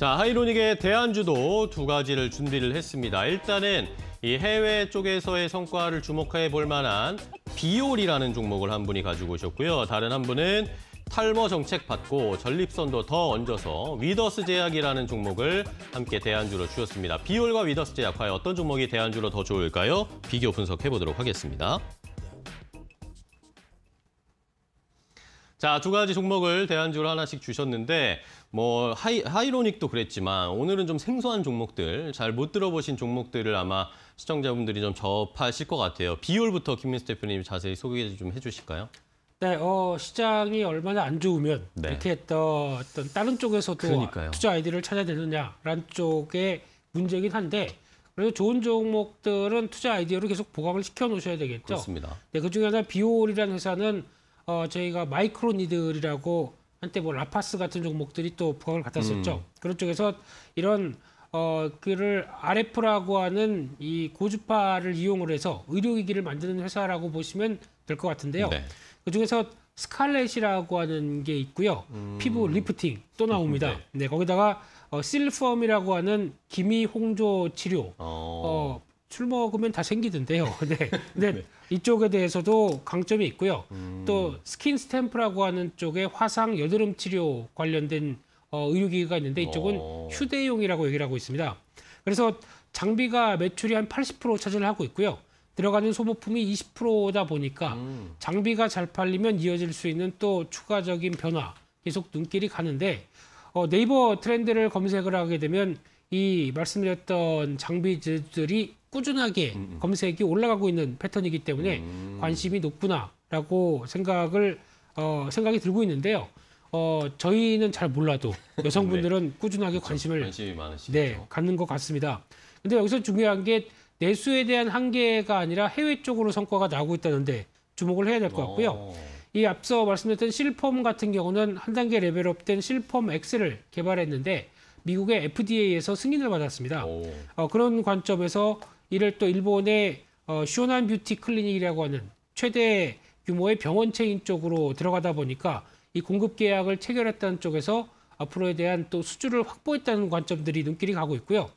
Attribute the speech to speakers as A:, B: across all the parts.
A: 자, 하이로닉의 대안주도 두 가지를 준비를 했습니다. 일단은 이 해외 쪽에서의 성과를 주목해 볼 만한 비올이라는 종목을 한 분이 가지고 오셨고요. 다른 한 분은 탈모 정책 받고 전립선도 더 얹어서 위더스 제약이라는 종목을 함께 대안주로 주셨습니다. 비올과 위더스 제약 과연 어떤 종목이 대안주로 더 좋을까요? 비교 분석해 보도록 하겠습니다. 자, 두 가지 종목을 대안주로 하나씩 주셨는데 뭐 하이, 하이로닉도 그랬지만 오늘은 좀 생소한 종목들, 잘 못 들어보신 종목들을 아마 시청자분들이 좀 접하실 것 같아요. 비율부터 김민수 대표님 자세히 소개 좀 해주실까요?
B: 네, 어, 시장이 얼마나 안 좋으면 네. 이렇게 했던 어떤 다른 쪽에서도 그러니까요. 투자 아이디를 찾아야 되느냐라는 쪽의 문제긴 한데 그래서 좋은 종목들은 투자 아이디어를 계속 보강을 시켜 놓으셔야 되겠죠. 그렇습니다. 네, 그중에 하나 비올이라는 회사는 어, 저희가 마이크로니들이라고 한때 뭐 라파스 같은 종목들이 또 부각을 갖았었죠 음. 그런 쪽에서 이런 어, 그를 RF라고 하는 이 고주파를 이용을 해서 의료기기를 만드는 회사라고 보시면 될 것 같은데요. 네. 그 중에서 스칼렛이라고 하는 게 있고요. 음... 피부 리프팅 또 나옵니다. 네, 네 거기다가 어, 실펌이라고 하는 기미 홍조 치료, 어... 어술 먹으면 다 생기던데요. 네. 근데 네. 이쪽에 대해서도 강점이 있고요. 음. 또 스킨 스탬프라고 하는 쪽에 화상 여드름 치료 관련된 어, 의료기기가 있는데 이쪽은 오. 어. 휴대용이라고 얘기를 하고 있습니다. 그래서 장비가 매출이 한 80% 차지를 하고 있고요. 들어가는 소모품이 20%다 보니까 음. 장비가 잘 팔리면 이어질 수 있는 또 추가적인 변화 계속 눈길이 가는데 어, 네이버 트렌드를 검색을 하게 되면 이 말씀드렸던 장비들이 꾸준하게 음, 음, 검색이 올라가고 있는 패턴이기 때문에 음. 관심이 높구나라고 생각을 어, 생각이 들고 있는데요. 어, 저희는 잘 몰라도 여성분들은 네. 꾸준하게 그렇죠. 관심을 네, 갖는 것 같습니다. 근데 여기서 중요한 게 내수에 대한 한계가 아니라 해외 쪽으로 성과가 나오고 있다는데 주목을 해야 될 것 같고요. 오. 어. 이 앞서 말씀드렸던 실폼 같은 경우는 한 단계 레벨업된 실펌 X를 개발했는데 미국의 FDA에서 승인을 받았습니다. 어, 그런 관점에서 이를 또 일본의 어, 쇼난 뷰티 클리닉이라고 하는 최대 규모의 병원 체인 쪽으로 들어가다 보니까 이 공급 계약을 체결했다는 쪽에서 앞으로에 대한 또 수주를 확보했다는 관점들이 눈길이 가고 있고요.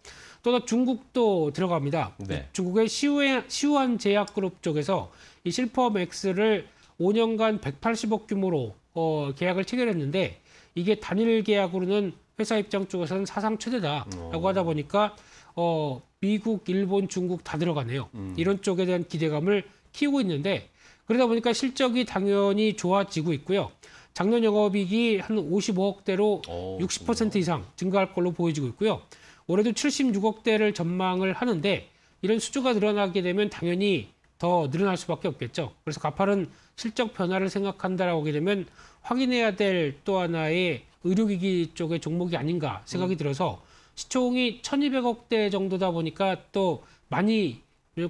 B: 또한 중국도 들어갑니다. 네. 중국의 시우에, 시우한 제약그룹 쪽에서 이실퍼맥스를 5년간 180억 규모로 어, 계약을 체결했는데 이게 단일 계약으로는 회사 입장 쪽에서는 사상 최대다라고 오. 어. 하다 보니까 어, 미국, 일본, 중국 다 들어가네요. 음. 이런 쪽에 대한 기대감을 키우고 있는데 그러다 보니까 실적이 당연히 좋아지고 있고요. 작년 영업이익이 한 55억대로 오, 60% 이상 증가할 걸로 보여지고 있고요. 올해도 76억대를 전망을 하는데 이런 수주가 늘어나게 되면 당연히 더 늘어날 수밖에 없겠죠. 그래서 가파른 실적 변화를 생각한다라고 하게 되면 확인해야 될 또 하나의 의료기기 쪽의 종목이 아닌가 생각이 음. 들어서 시총이 1,200억대 정도다 보니까 또 많이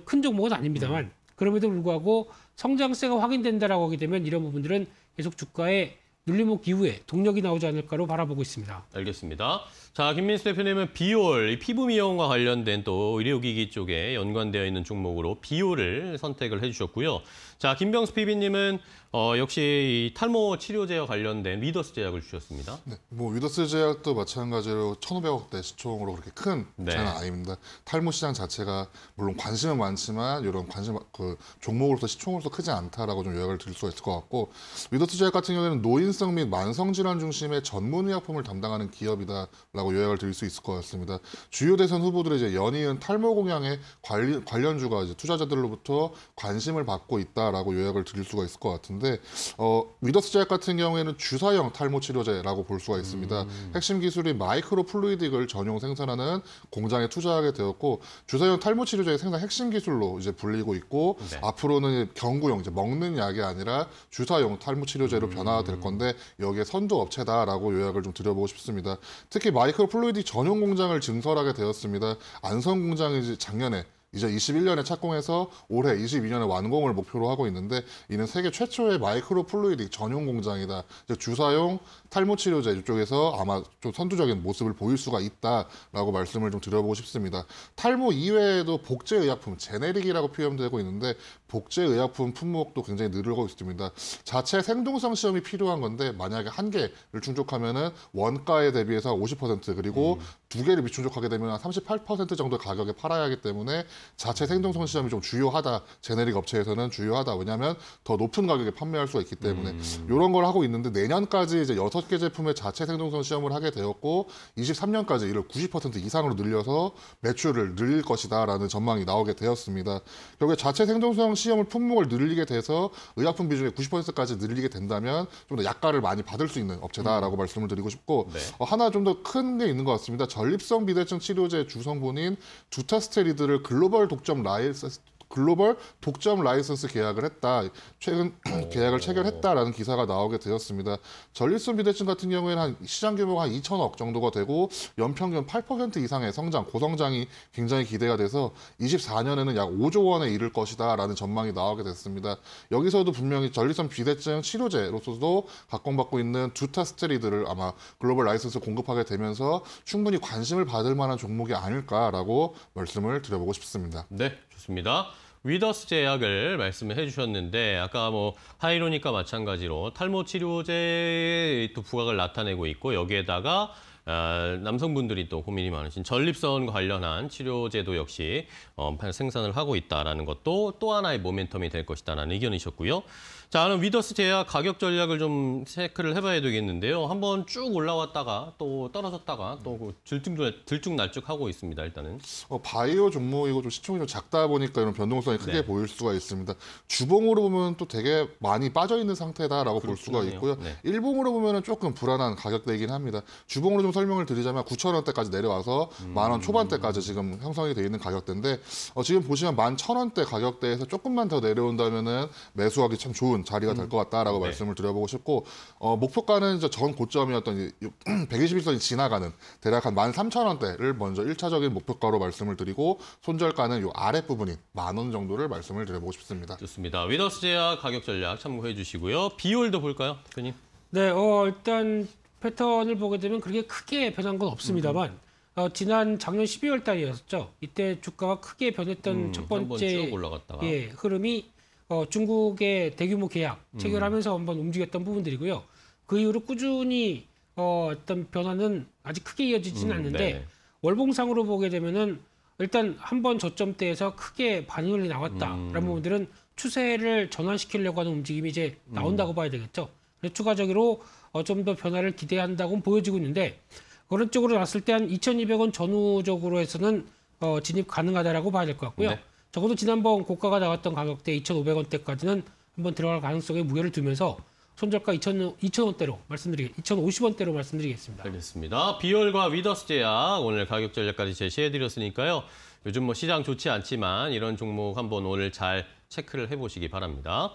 B: 큰 종목은 아닙니다만 음. 그럼에도 불구하고 성장세가 확인된다라고 하게 되면 이런 부분들은 계속 주가에 눌림목 이후에 동력이 나오지 않을까로 바라보고 있습니다.
A: 알겠습니다. 자, 김민수 대표님은 비올, 피부 미용과 관련된 또 의료기기 쪽에 연관되어 있는 종목으로 비올을 선택을 해주셨고요. 자, 김병수 PB님은 어, 역시 이 탈모 치료제와 관련된 위더스 제약을 주셨습니다. 네,
C: 뭐 위더스 제약도 마찬가지로 1,500억대 시총으로 그렇게 큰 네. 제약은 아닙니다. 탈모 시장 자체가 물론 관심은 많지만 이런 관심 그 종목으로서 시총으로서 크지 않다라고 좀 요약을 드릴 수가 있을 것 같고 위더스 제약 같은 경우에는 노인성 및 만성 질환 중심의 전문 의약품을 담당하는 기업이다라고 요약을 드릴 수 있을 것 같습니다. 주요 대선 후보들의 이제 연이은 탈모 공약에 관련주가 이제 투자자들로부터 관심을 받고 있다라고 요약을 드릴 수가 있을 것 같은데. 있는데 어, 위더스젤 같은 경우에는 주사형 탈모 치료제라고 볼 수가 있습니다. 음. 핵심 기술이 마이크로 플루이딕을 전용 생산하는 공장에 투자하게 되었고 주사형 탈모 치료제의 생산 핵심 기술로 이제 불리고 있고 네. 앞으로는 경구용 이제 먹는 약이 아니라 주사용 탈모 치료제로 음. 변화될 건데 여기에 선조 업체다라고 요약을 좀 드려보고 싶습니다. 특히 마이크로 플루이딕 전용 공장을 증설하게 되었습니다. 안성 공장이 작년에 이제 21년에 착공해서 올해 22년에 완공을 목표로 하고 있는데 이는 세계 최초의 마이크로 플루이딕 전용 공장이다. 주사용 탈모 치료제 쪽에서 아마 좀 선두적인 모습을 보일 수가 있다라고 말씀을 좀 드려보고 싶습니다. 탈모 이외에도 복제 의약품 제네릭이라고 표현되고 있는데 복제의약품 품목도 굉장히 늘고 있습니다. 자체 생동성 시험이 필요한 건데 만약에 한 개를 충족하면은 원가에 대비해서 50% 그리고 음. 두 개를 미충족하게 되면 38% 정도 가격에 팔아야 하기 때문에 자체 생동성 시험이 좀 주요하다. 제네릭 업체에서는 주요하다. 왜냐하면 더 높은 가격에 판매할 수가 있기 때문에 음. 이런 걸 하고 있는데 내년까지 이제 여섯 개 제품의 자체 생동성 시험을 하게 되었고 23년까지 이를 90% 이상으로 늘려서 매출을 늘릴 것이다라는 전망이 나오게 되었습니다. 결국에 자체 생동성 시험을 품목을 늘리게 돼서 의약품 비중의 90%까지 늘리게 된다면 좀 더 약가를 많이 받을 수 있는 업체다라고 음. 말씀을 드리고 싶고 네. 어, 하나 좀 더 큰 게 있는 것 같습니다. 전립성 비대증 치료제 주성분인 두타스테리드를 글로벌 독점 라이센스 글로벌 독점 라이선스 계약을 했다. 최근 오, 계약을 체결했다라는 기사가 나오게 되었습니다. 전립선 비대증 같은 경우에는 한 시장 규모가 한 2천억 정도가 되고 연평균 8% 이상의 성장, 고성장이 굉장히 기대가 돼서 24년에는 약 5조 원에 이를 것이다라는 전망이 나오게 됐습니다. 여기서도 분명히 전립선 비대증 치료제로서도 각광받고 있는 두타 스테리드를 아마 글로벌 라이선스 공급하게 되면서 충분히 관심을 받을 만한 종목이 아닐까라고 말씀을 드려보고
A: 싶습니다. 네. 좋습니다. 위더스 제약을 말씀해 주셨는데 아까 뭐하이로니과 마찬가지로 탈모 치료제의 또 부각을 나타내고 있고 여기에다가 어, 남성분들이 또 고민이 많으신 전립선 관련한 치료제도 역시 어, 생산을 하고 있다는 라 것도 또 하나의 모멘텀이 될 것이다라는 의견이셨고요. 자, 그럼 위더스 제약 가격 전략을 좀 체크를 해봐야 되겠는데요. 한번 쭉 올라왔다가 또 떨어졌다가 또 그 들쭉, 들쭉날쭉 하고 있습니다, 일단은. 어, 바이오 종목이고
C: 좀 시총이 좀 작다 보니까 이런 변동성이 크게 네. 보일 수가 있습니다. 주봉으로 보면 또 되게 많이 빠져있는 상태다라고 그렇군요. 볼 수가 있고요. 네. 일봉으로 보면 조금 불안한 가격대이긴 합니다. 주봉으로 좀 설명을 드리자면 9천 원대까지 내려와서 음. 만원 초반대까지 지금 형성이 되어 있는 가격대인데 어, 지금 보시면 1 1 0 0 0 원대 가격대에서 조금만 더 내려온다면 매수하기 참 좋은 자리가 될것 음. 같다라고 네. 말씀을 드려보고 싶고 어, 목표가는 이제 전 고점이었던 121선이 지나가는 대략 한 13,000원대를 먼저 1차적인 목표가로 말씀을 드리고 손절가는 요 아랫부분인 만 원 정도를 말씀을 드려보고 싶습니다. 좋습니다.
A: 위더스 제약 가격 전략 참고해 주시고요. 비율도 볼까요, 대표님?
B: 네, 어, 일단 패턴을 보게 되면 그렇게 크게 변한 건 없습니다만 음. 음. 어, 지난 작년 12월 달이었죠. 이때 주가가 크게 변했던 음, 첫 번째 예, 흐름이 어, 중국의 대규모 계약 음. 체결하면서 음. 한번 움직였던 부분들이고요. 그 이후로 꾸준히 어, 어떤 변화는 아직 크게 이어지지는 음, 않는데 네. 월봉상으로 보게 되면은 일단 한번 저점대에서 크게 반응이 나왔다라는 음. 부분들은 추세를 전환시키려고 하는 움직임이 이제 음. 나온다고 음. 봐야 되겠죠. 근데 추가적으로 어, 좀 더 변화를 기대한다고 보여지고 있는데 그런 쪽으로 났을 때 한 2,200원 전후적으로 해서는 어, 진입 가능하다라고 봐야 될 것 같고요. 네. 적어도 지난번 고가가 나왔던 가격대 2,500원대까지는 한번 들어갈 가능성에 무게를 두면서 손절가 2,000원대로 2000, 말씀드리겠, 2,050원대로 말씀드리겠습니다.
A: 알겠습니다. 비열과 위더스 제약 오늘 가격 전략까지 제시해드렸으니까요. 요즘 뭐 시장 좋지 않지만 이런 종목 한번 오늘 잘 체크를 해보시기 바랍니다.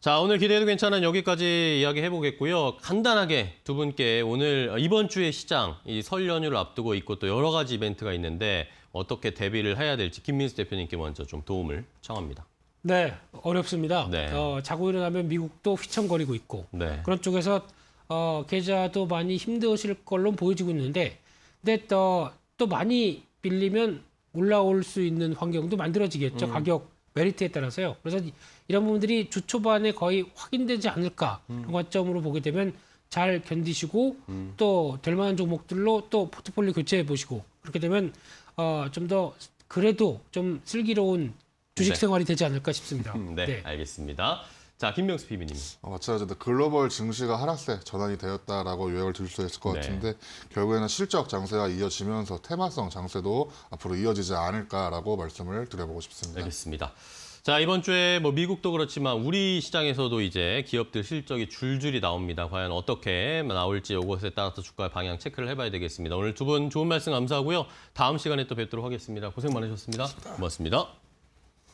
A: 자, 오늘 기대해도 괜찮은 여기까지 이야기해보겠고요. 간단하게 두 분께 오늘 어, 이번 주의 시장, 이 설 연휴를 앞두고 있고 또 여러 가지 이벤트가 있는데 어떻게 대비를 해야 될지 김민수 대표님께 먼저 좀 도움을 청합니다.
B: 네, 어렵습니다. 네. 어, 자고 일어나면 미국도 휘청거리고 있고 네. 그런 쪽에서 어, 계좌도 많이 힘드실 걸로 보여지고 있는데 근데 또, 또 많이 빌리면 올라올 수 있는 환경도 만들어지겠죠. 음. 가격 메리트에 따라서요. 그래서 이런 부분들이 주 초반에 거의 확인되지 않을까 음. 관점으로 보게 되면 잘 견디시고 음. 또될 만한 종목들로 또 포트폴리오 교체해 보시고 그렇게 되면 어, 좀 더 그래도 좀 슬기로운 주식 네. 생활이 되지 않을까 싶습니다. 음, 네,
A: 네. 알겠습니다. 자, 김명수
C: PB님. 어, 마찬가지로 글로벌 증시가 하락세 전환이 되었다라고 요약을 드릴 수 있을 것 네. 같은데 결국에는 실적 장세가 이어지면서 테마성 장세도 앞으로 이어지지 않을까라고 말씀을 드려보고 싶습니다.
A: 알겠습니다. 자, 이번 주에 뭐 미국도 그렇지만 우리 시장에서도 이제 기업들 실적이 줄줄이 나옵니다. 과연 어떻게 나올지 이것에 따라서 주가 의 방향 체크를 해봐야 되겠습니다. 오늘 두 분 좋은 말씀 감사하고요. 다음 시간에 또 뵙도록 하겠습니다. 고생 많으셨습니다 고맙습니다.